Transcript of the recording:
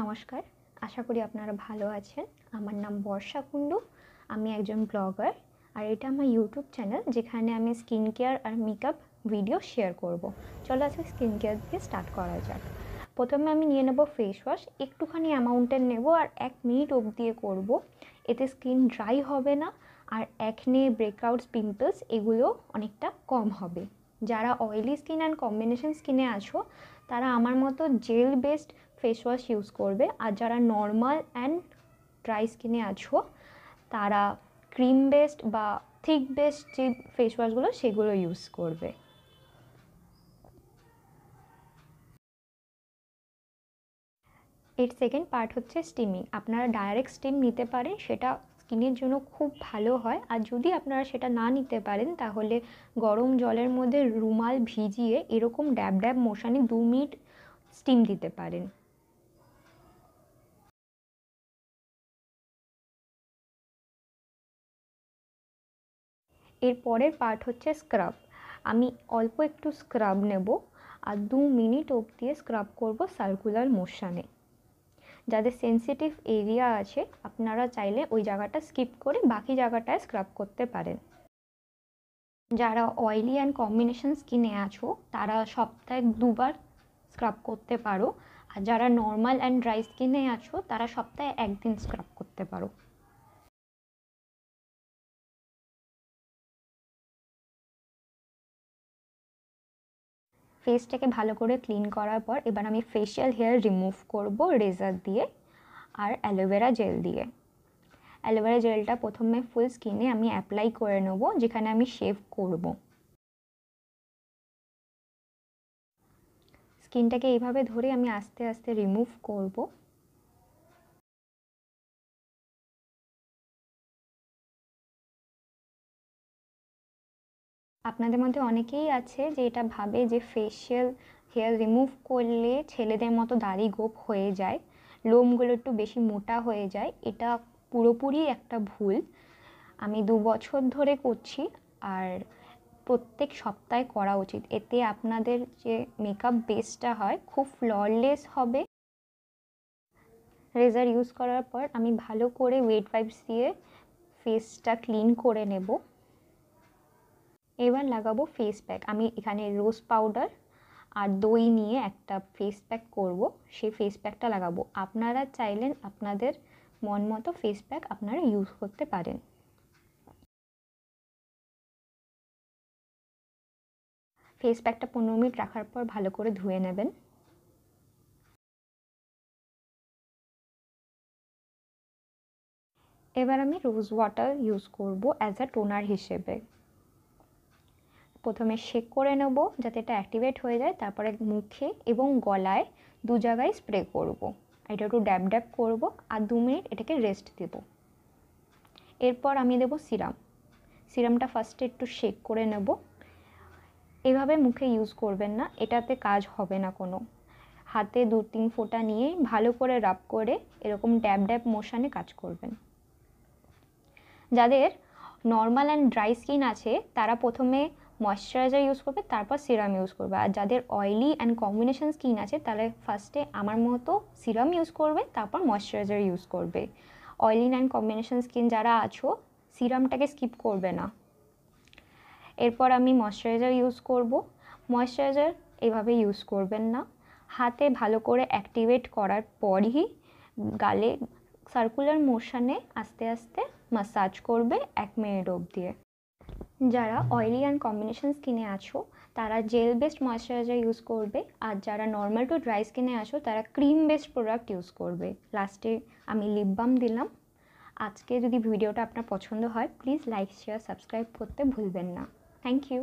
নমস্কার আশা করি আপনারা ভালো আছেন আমার নাম বর্ষা কুণ্ডু আমি একজন ব্লগার আর এটা আমার ইউটিউব চ্যানেল যেখানে আমি স্কিন কেয়ার আর মেকআপ ভিডিও শেয়ার করব। চলো আজকে স্কিন কেয়ার দিয়ে স্টার্ট করা যাক প্রথমে আমি নিয়ে নেব ফেস ওয়াশ একটুখানি অ্যামাউন্টের নেব আর এক মিনিট দিয়ে করব। এতে স্কিন ড্রাই হবে না আর একনে ব্রেকআউটস পিম্পলস এগুলো অনেকটা কম হবে যারা অয়েলি স্কিন অ্যান্ড কম্বিনেশন স্কিনে আছো তারা আমার মতো gel based face wash use করবে আর যারা নর্মাল অ্যান্ড ড্রাই স্কিনে আছো তারা ক্রিম বেসড বা থিক বেসড যে ফেস ওয়াশগুলো সেগুলো ইউজ করবে এর সেকেন্ড পার্ট হচ্ছে স্টিমিং আপনারা ডাইরেক্ট স্টিম নিতে পারেন সেটা স্কিনের জন্য খুব ভালো হয় আর যদি আপনারা সেটা না নিতে পারেন তাহলে গরম জলের মধ্যে রুমাল ভিজিয়ে এরকম ড্যাব ড্যাব মোশানি দু মিনিট স্টিম দিতে পারেন এর পরের পার্ট হচ্ছে স্ক্রাব আমি অল্প একটু স্ক্রাব নেব আর দু মিনিট অবধি স্ক্রাব করব সার্কুলার মোশানে যাদের সেন্সিটিভ এরিয়া আছে আপনারা চাইলে ওই জায়গাটা স্কিপ করে বাকি জায়গাটায় স্ক্রাব করতে পারেন যারা অয়েলি অ্যান্ড কম্বিনেশন স্কিনে আছো তারা সপ্তাহে দুবার স্ক্রাব করতে পারো আর যারা নর্মাল অ্যান্ড ড্রাই স্কিনে আছো তারা সপ্তাহে একদিন স্ক্রাব করতে পারো ফেসটাকে ভালো করে ক্লিন করার পর এবার আমি ফেশিয়াল হেয়ার রিমুভ করব রেজার দিয়ে আর অ্যালোভেরা জেল দিয়ে অ্যালোভেরা জেলটা প্রথমে ফুল স্কিনে আমি অ্যাপ্লাই করে নেব যেখানে আমি শেভ করব স্কিনটাকে এইভাবে ধরে আমি আস্তে আস্তে রিমুভ করবো আপনাদের মধ্যে অনেকেই আছে যে এটা ভাবে যে ফেশিয়াল হেয়ার রিমুভ করলে ছেলেদের মতো দাড়ি গোপ হয়ে যায় লোমগুলো একটু বেশি মোটা হয়ে যায় এটা পুরোপুরি একটা ভুল আমি দু বছর ধরে করছি আর প্রত্যেক সপ্তাহে করা উচিত এতে আপনাদের যে মেকআপ বেসটা হয় খুব ফ্লরলেস হবে রেজার ইউজ করার পর আমি ভালো করে ওয়েট ওয়াইপস দিয়ে ফেসটা ক্লিন করে নেবো এবার লাগাবো ফেস প্যাক আমি এখানে রোজ পাউডার আর দই নিয়ে একটা ফেস প্যাক করবো সেই ফেস প্যাকটা লাগাবো আপনারা চাইলেন আপনাদের মন মতো ফেস প্যাক আপনারা ইউজ করতে পারেন ফেস প্যাকটা পনেরো মিনিট রাখার পর ভালো করে ধুয়ে নেবেন এবার আমি রোজ ওয়াটার ইউজ করব অ্যাজ আ টোনার হিসেবে প্রথমে শেক করে নেব যাতে এটা অ্যাক্টিভেট হয়ে যায় তারপরে মুখে এবং গলায় দু জায়গায় স্প্রে করব। এটা একটু ড্যাব ড্যাব করবো আর দু মিনিট এটাকে রেস্ট দেব এরপর আমি দেব সিরাম সিরামটা ফার্স্টে একটু শেক করে নেব এভাবে মুখে ইউজ করবেন না এটাতে কাজ হবে না কোনো হাতে দু তিন ফোঁটা নিয়ে ভালো করে রাব করে এরকম ড্যাব ড্যাব মোশানে কাজ করবেন যাদের নর্মাল অ্যান্ড ড্রাই স্কিন আছে তারা প্রথমে ময়শ্চারাইজার ইউজ করবে তারপর সিরাম ইউজ করবে আর যাদের অয়েলি অ্যান্ড কম্বিনেশন স্কিন আছে তাহলে ফার্স্টে আমার মতো সিরাম ইউজ করবে তারপর ময়শ্চারাইজার ইউজ করবে অয়েলি অ্যান্ড কম্বিনেশন স্কিন যারা আছো সিরামটাকে স্কিপ করবে না এরপর আমি ময়শ্চারাইজার ইউজ করব ময়শ্চারাইজার এভাবে ইউজ করবেন না হাতে ভালো করে অ্যাক্টিভেট করার পরই গালে সার্কুলার মোশনে আস্তে আস্তে মাসাজ করবে এক মিনিট দিয়ে যারা অয়েলি অ্যান্ড কম্বিনেশন স্কিনে আছো তারা জেল বেসড ময়শ্চারাইজার ইউজ করবে আর যারা নর্মাল টু ড্রাই স্কিনে আসো তারা ক্রিম বেসড প্রোডাক্ট ইউজ করবে লাস্টে আমি লিপ বাম দিলাম আজকে যদি ভিডিওটা আপনার পছন্দ হয় প্লিজ লাইক শেয়ার সাবস্ক্রাইব করতে ভুলবেন না থ্যাংক ইউ